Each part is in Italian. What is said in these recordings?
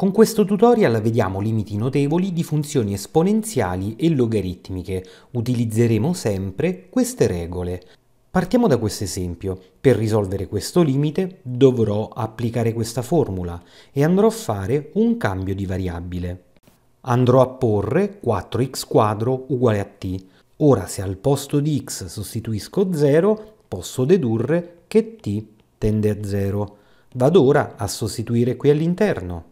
Con questo tutorial vediamo limiti notevoli di funzioni esponenziali e logaritmiche. Utilizzeremo sempre queste regole. Partiamo da questo esempio. Per risolvere questo limite dovrò applicare questa formula e andrò a fare un cambio di variabile. Andrò a porre 4 x quadro uguale a t. Ora se al posto di x sostituisco 0 posso dedurre che t tende a 0. Vado ora a sostituire qui all'interno.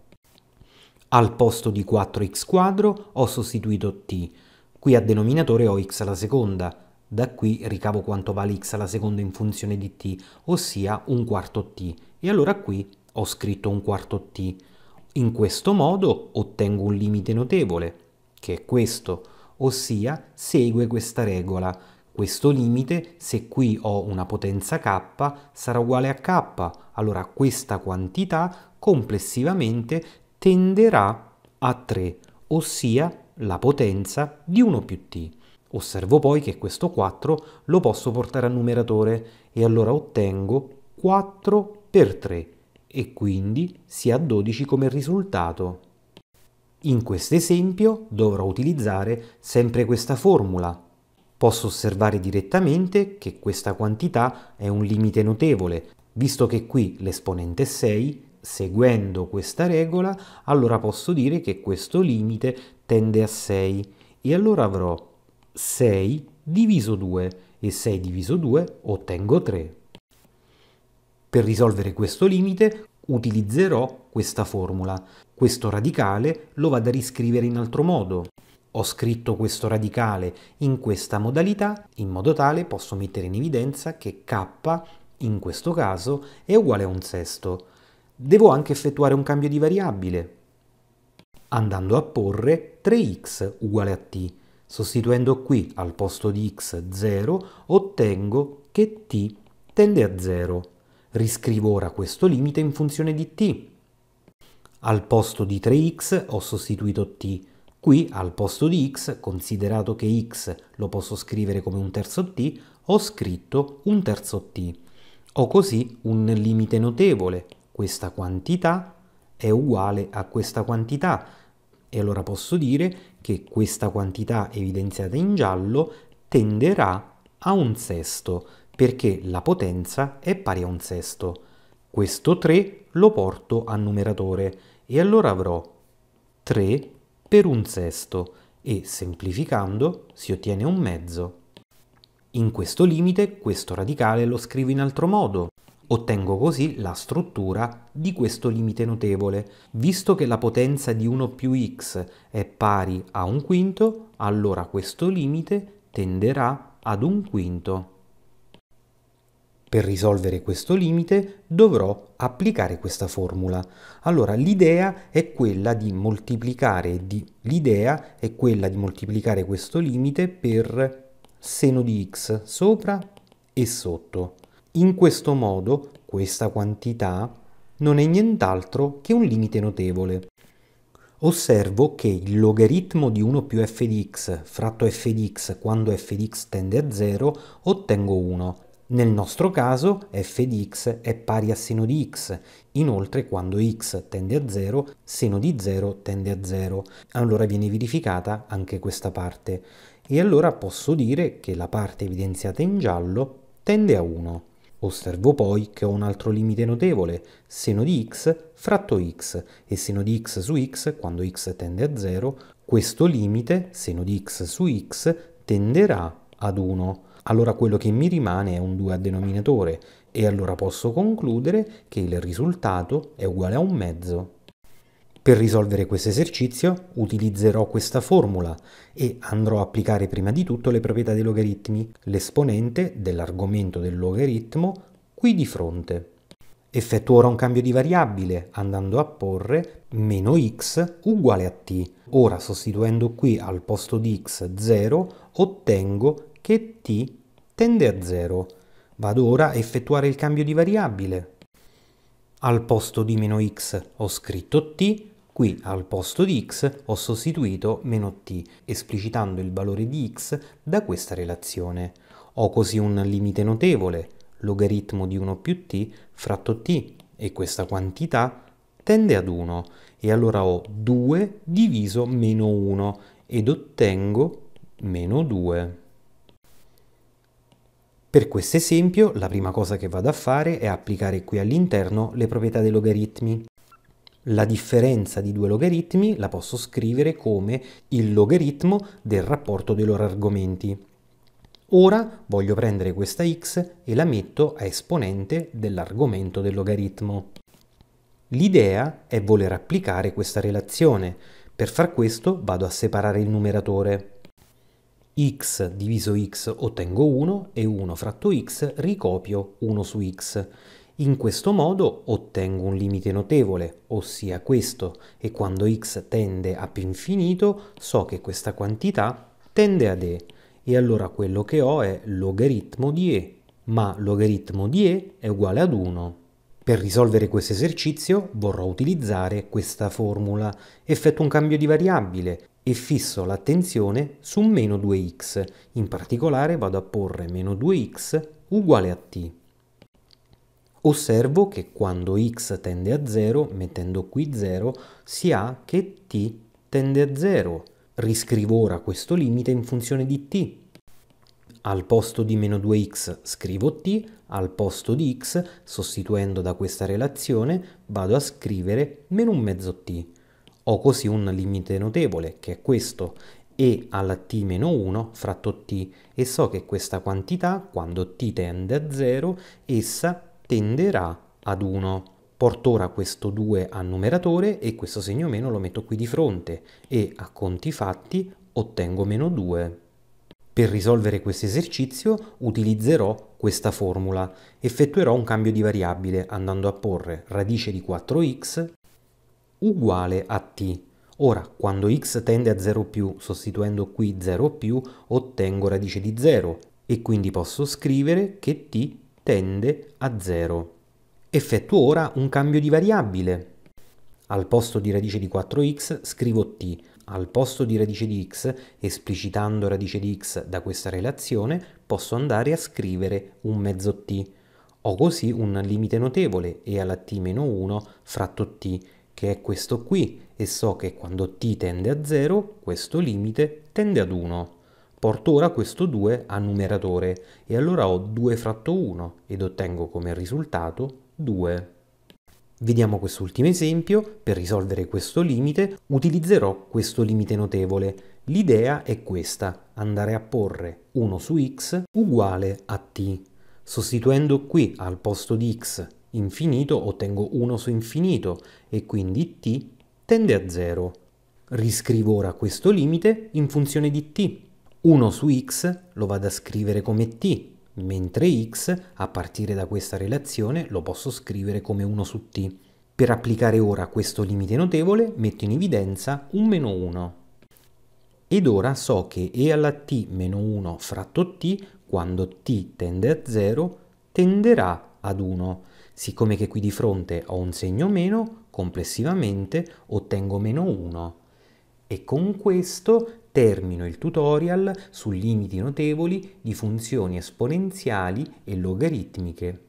Al posto di 4x quadro ho sostituito t. Qui a denominatore ho x alla seconda. Da qui ricavo quanto vale x alla seconda in funzione di t, ossia un quarto t. E allora qui ho scritto un quarto t. In questo modo ottengo un limite notevole, che è questo, ossia segue questa regola. Questo limite, se qui ho una potenza k, sarà uguale a k, allora questa quantità complessivamente tenderà a 3, ossia la potenza di 1 più t. Osservo poi che questo 4 lo posso portare a numeratore e allora ottengo 4 per 3 e quindi si ha 12 come risultato. In questo esempio dovrò utilizzare sempre questa formula. Posso osservare direttamente che questa quantità è un limite notevole, visto che qui l'esponente 6 è seguendo questa regola, allora posso dire che questo limite tende a 6 e allora avrò 6 diviso 2 e 6 diviso 2 ottengo 3. Per risolvere questo limite utilizzerò questa formula. Questo radicale lo vado a riscrivere in altro modo. Ho scritto questo radicale in questa modalità in modo tale posso mettere in evidenza che k in questo caso è uguale a un sesto devo anche effettuare un cambio di variabile, andando a porre 3x uguale a t. Sostituendo qui al posto di x 0, ottengo che t tende a 0. Riscrivo ora questo limite in funzione di t. Al posto di 3x ho sostituito t. Qui al posto di x, considerato che x lo posso scrivere come un terzo t, ho scritto un terzo t. Ho così un limite notevole, questa quantità è uguale a questa quantità e allora posso dire che questa quantità evidenziata in giallo tenderà a un sesto perché la potenza è pari a un sesto. Questo 3 lo porto a numeratore e allora avrò 3 per un sesto e semplificando si ottiene un mezzo. In questo limite questo radicale lo scrivo in altro modo. Ottengo così la struttura di questo limite notevole. Visto che la potenza di 1 più x è pari a un quinto, allora questo limite tenderà ad un quinto. Per risolvere questo limite dovrò applicare questa formula. Allora l'idea è quella di moltiplicare di, l'idea è quella di moltiplicare questo limite per seno di x sopra e sotto. In questo modo questa quantità non è nient'altro che un limite notevole. Osservo che il logaritmo di 1 più f di x fratto f di x quando f di x tende a 0 ottengo 1. Nel nostro caso f di x è pari a seno di x, inoltre quando x tende a 0 seno di 0 tende a 0, allora viene verificata anche questa parte e allora posso dire che la parte evidenziata in giallo tende a 1. Osservo poi che ho un altro limite notevole, seno di x fratto x, e seno di x su x, quando x tende a 0, questo limite, seno di x su x, tenderà ad 1. Allora quello che mi rimane è un 2 a denominatore, e allora posso concludere che il risultato è uguale a un mezzo. Per risolvere questo esercizio utilizzerò questa formula e andrò a applicare prima di tutto le proprietà dei logaritmi, l'esponente dell'argomento del logaritmo qui di fronte. Effettuo ora un cambio di variabile andando a porre meno x uguale a t. Ora sostituendo qui al posto di x 0 ottengo che t tende a 0. Vado ora a effettuare il cambio di variabile. Al posto di meno x ho scritto t, Qui al posto di x ho sostituito meno t, esplicitando il valore di x da questa relazione. Ho così un limite notevole, logaritmo di 1 più t fratto t, e questa quantità tende ad 1, e allora ho 2 diviso meno 1, ed ottengo meno 2. Per questo esempio la prima cosa che vado a fare è applicare qui all'interno le proprietà dei logaritmi. La differenza di due logaritmi la posso scrivere come il logaritmo del rapporto dei loro argomenti. Ora voglio prendere questa x e la metto a esponente dell'argomento del logaritmo. L'idea è voler applicare questa relazione. Per far questo vado a separare il numeratore x diviso x ottengo 1 e 1 fratto x ricopio 1 su x. In questo modo ottengo un limite notevole, ossia questo, e quando x tende a più infinito so che questa quantità tende ad e, e allora quello che ho è logaritmo di e, ma logaritmo di e è uguale ad 1. Per risolvere questo esercizio vorrò utilizzare questa formula. Effetto un cambio di variabile e fisso l'attenzione su meno 2x. In particolare vado a porre meno 2x uguale a t. Osservo che quando x tende a 0, mettendo qui 0, si ha che t tende a 0. Riscrivo ora questo limite in funzione di t. Al posto di meno 2x scrivo t, al posto di x, sostituendo da questa relazione, vado a scrivere meno un mezzo t. Ho così un limite notevole, che è questo, e alla t-1 meno fratto t, e so che questa quantità, quando t tende a 0, essa tenderà ad 1. Porto ora questo 2 al numeratore e questo segno meno lo metto qui di fronte e a conti fatti ottengo meno 2. Per risolvere questo esercizio utilizzerò questa formula. Effettuerò un cambio di variabile andando a porre radice di 4x uguale a t. Ora, quando x tende a 0 più, sostituendo qui 0 più, ottengo radice di 0 e quindi posso scrivere che t tende a 0. Effettuo ora un cambio di variabile. Al posto di radice di 4x scrivo t, al posto di radice di x, esplicitando radice di x da questa relazione, posso andare a scrivere un mezzo t. Ho così un limite notevole e alla t-1 fratto t, che è questo qui, e so che quando t tende a 0, questo limite tende ad 1. Porto ora questo 2 a numeratore e allora ho 2 fratto 1 ed ottengo come risultato 2. Vediamo quest'ultimo esempio, per risolvere questo limite utilizzerò questo limite notevole. L'idea è questa, andare a porre 1 su x uguale a t. Sostituendo qui al posto di x infinito ottengo 1 su infinito e quindi t tende a 0. Riscrivo ora questo limite in funzione di t 1 su x lo vado a scrivere come t, mentre x, a partire da questa relazione, lo posso scrivere come 1 su t. Per applicare ora questo limite notevole metto in evidenza un meno 1. Ed ora so che e alla t meno 1 fratto t, quando t tende a 0, tenderà ad 1. Siccome che qui di fronte ho un segno meno, complessivamente ottengo meno 1. E con questo termino il tutorial su limiti notevoli di funzioni esponenziali e logaritmiche.